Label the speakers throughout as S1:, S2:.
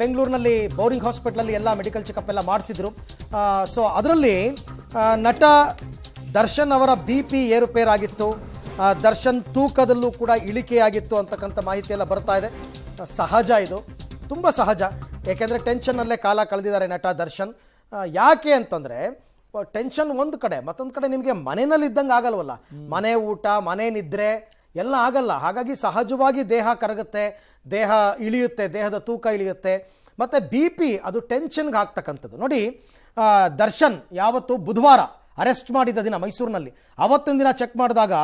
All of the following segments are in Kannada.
S1: ಬೆಂಗಳೂರಿನಲ್ಲಿ ಬೌರಿಂಗ್ ಹಾಸ್ಪಿಟ್ಲಲ್ಲಿ ಎಲ್ಲ ಮೆಡಿಕಲ್ ಚೆಕಪ್ ಎಲ್ಲ ಮಾಡಿಸಿದ್ರು ಸೊ ಅದರಲ್ಲಿ ನಟ ದರ್ಶನ್ ಅವರ ಬಿ ಪಿ ಏರುಪೇರಾಗಿತ್ತು ದರ್ಶನ್ ತೂಕದಲ್ಲೂ ಕೂಡ ಇಳಿಕೆಯಾಗಿತ್ತು ಅಂತಕ್ಕಂಥ ಮಾಹಿತಿ ಎಲ್ಲ ಬರ್ತಾ ಇದೆ ಸಹಜ ಇದು ತುಂಬ ಸಹಜ ಏಕೆಂದರೆ ಟೆನ್ಷನ್ನಲ್ಲೇ ಕಾಲ ಕಳೆದಿದ್ದಾರೆ ನಟ ದರ್ಶನ್ ಯಾಕೆ ಅಂತಂದರೆ ಟೆನ್ಷನ್ ಒಂದು ಕಡೆ ಮತ್ತೊಂದು ಕಡೆ ನಿಮಗೆ ಮನೆಯಲ್ಲಿ ಇದ್ದಂಗೆ ಆಗಲ್ವಲ್ಲ ಮನೆ ಊಟ ಮನೆ ನಿದ್ರೆ ಎಲ್ಲ ಆಗಲ್ಲ ಹಾಗಾಗಿ ಸಹಜವಾಗಿ ದೇಹ ಕರಗುತ್ತೆ ದೇಹ ಇಳಿಯುತ್ತೆ ದೇಹದ ತೂಕ ಇಳಿಯುತ್ತೆ ಮತ್ತು ಬಿ ಪಿ ಅದು ಟೆನ್ಷನ್ಗೆ ಆಗ್ತಕ್ಕಂಥದ್ದು ನೋಡಿ ದರ್ಶನ್ ಯಾವತ್ತು ಬುಧವಾರ ಅರೆಸ್ಟ್ ಮಾಡಿದ ದಿನ ಮೈಸೂರಿನಲ್ಲಿ ಅವತ್ತಿನ ದಿನ ಚೆಕ್ ಮಾಡಿದಾಗ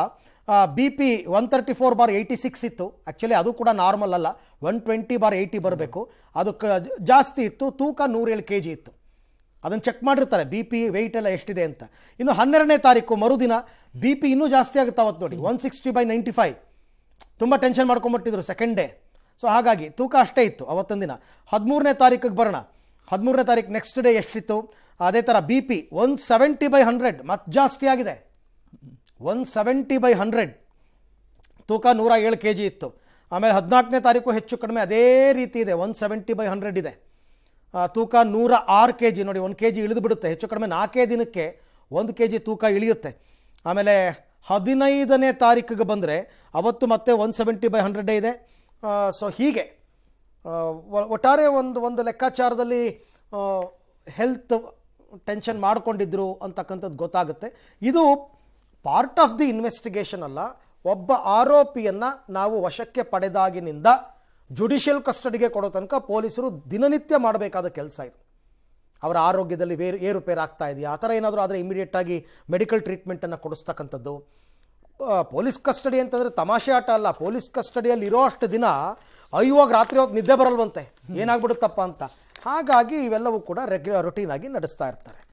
S1: B P one thirty four bar eighty six ಇತ್ತು ಆ್ಯಕ್ಚುಲಿ ಅದು ಕೂಡ ನಾರ್ಮಲ್ ಅಲ್ಲ ಒನ್ ಟ್ವೆಂಟಿ ಬಾರ್ ಏಯ್ಟಿ ಬರಬೇಕು ಅದು ಕ ಜಾಸ್ತಿ ಇತ್ತು ತೂಕ ನೂರೇಳು ಕೆ ಜಿ ಇತ್ತು ಅದನ್ನು ಚೆಕ್ ಮಾಡಿರ್ತಾರೆ ಬಿ ಪಿ ವೆಯ್ಟ್ ಎಲ್ಲ ಎಷ್ಟಿದೆ ಅಂತ ಇನ್ನು ಹನ್ನೆರಡನೇ ತಾರೀಕು ಮರುದಿನ ಬಿ ಪಿ ಇನ್ನೂ ಜಾಸ್ತಿ ಆಗುತ್ತೆ ಅವತ್ತು ನೋಡಿ one sixty by ninety five ತುಂಬ ಟೆನ್ಷನ್ ಮಾಡ್ಕೊಂಬಿಟ್ಟಿದ್ರು ಸೆಕೆಂಡ್ ಡೇ ಸೊ ಹಾಗಾಗಿ ತೂಕ ಅಷ್ಟೇ ಇತ್ತು ಅವತ್ತೊಂದು ದಿನ ಹದಿಮೂರನೇ ತಾರೀಕಿಗೆ ಬರೋಣ ಹದಿಮೂರನೇ ತಾರೀಕು ನೆಕ್ಸ್ಟ್ ಡೇ ಎಷ್ಟಿತ್ತು ಅದೇ ಥರ B P one seventy by hundred ಮತ್ತೆ ಜಾಸ್ತಿ ಆಗಿದೆ ಒನ್ ಸೆವೆಂಟಿ ಬೈ ಹಂಡ್ರೆಡ್ ತೂಕ ನೂರ ಏಳು ಕೆ ಜಿ ಇತ್ತು ಆಮೇಲೆ ಹದಿನಾಲ್ಕನೇ ತಾರೀಕು ಹೆಚ್ಚು ಕಡಿಮೆ ಅದೇ ರೀತಿ ಇದೆ ಒನ್ ಸೆವೆಂಟಿ ಬೈ ಹಂಡ್ರೆಡ್ ಇದೆ ತೂಕ ನೂರ ಆರು ಕೆ ಜಿ ನೋಡಿ ಒಂದು ಕೆ ಜಿ ಇಳಿದು ಬಿಡುತ್ತೆ ಹೆಚ್ಚು ಕಡಿಮೆ ನಾಲ್ಕೇ ದಿನಕ್ಕೆ ಒಂದು ಕೆ ಜಿ ತೂಕ ಇಳಿಯುತ್ತೆ ಆಮೇಲೆ ಹದಿನೈದನೇ ತಾರೀಕಿಗೆ ಬಂದರೆ ಅವತ್ತು ಮತ್ತೆ ಒನ್ ಸೆವೆಂಟಿ ಬೈ ಹಂಡ್ರೆಡ್ ಇದೆ ಸೊ ಹೀಗೆ ಒಟ್ಟಾರೆ ಒಂದು ಒಂದು ಲೆಕ್ಕಾಚಾರದಲ್ಲಿ ಹೆಲ್ತ್ ಟೆನ್ಷನ್ ಮಾಡಿಕೊಂಡಿದ್ರು ಅಂತಕ್ಕಂಥದ್ದು ಗೊತ್ತಾಗುತ್ತೆ ಇದು ಪಾರ್ಟ್ ಆಫ್ ದಿ ಇನ್ವೆಸ್ಟಿಗೇಷನ್ ಅಲ್ಲ ಒಬ್ಬ ಆರೋಪಿಯನ್ನು ನಾವು ವಶಕ್ಕೆ ಪಡೆದಾಗಿನಿಂದ ಜುಡಿಷಿಯಲ್ ಕಸ್ಟಡಿಗೆ ಕೊಡೋ ತನಕ ಪೊಲೀಸರು ದಿನನಿತ್ಯ ಮಾಡಬೇಕಾದ ಕೆಲಸ ಇದು ಅವರ ಆರೋಗ್ಯದಲ್ಲಿ ಬೇರು ಏರುಪೇರು ಆಗ್ತಾ ಇದೆಯಾ ಆ ಥರ ಏನಾದರೂ ಆದರೆ ಇಮಿಡಿಯೇಟಾಗಿ ಮೆಡಿಕಲ್ ಟ್ರೀಟ್ಮೆಂಟನ್ನು ಕೊಡಿಸ್ತಕ್ಕಂಥದ್ದು ಪೊಲೀಸ್ ಕಸ್ಟಡಿ ಅಂತಂದರೆ ತಮಾಷೆ ಆಟ ಅಲ್ಲ ಪೊಲೀಸ್ ಕಸ್ಟಡಿಯಲ್ಲಿ ಇರೋ ಅಷ್ಟು ದಿನ ಅಯ್ಯುವಾಗ ರಾತ್ರಿ ಹೊತ್ತು ನಿದ್ದೆ ಬರಲ್ವಂತೆ ಏನಾಗ್ಬಿಡುತ್ತಪ್ಪ ಅಂತ ಹಾಗಾಗಿ ಇವೆಲ್ಲವೂ ಕೂಡ ರೆಗ್ಯುಲರ್ ರುಟೀನಾಗಿ ನಡೆಸ್ತಾ ಇರ್ತಾರೆ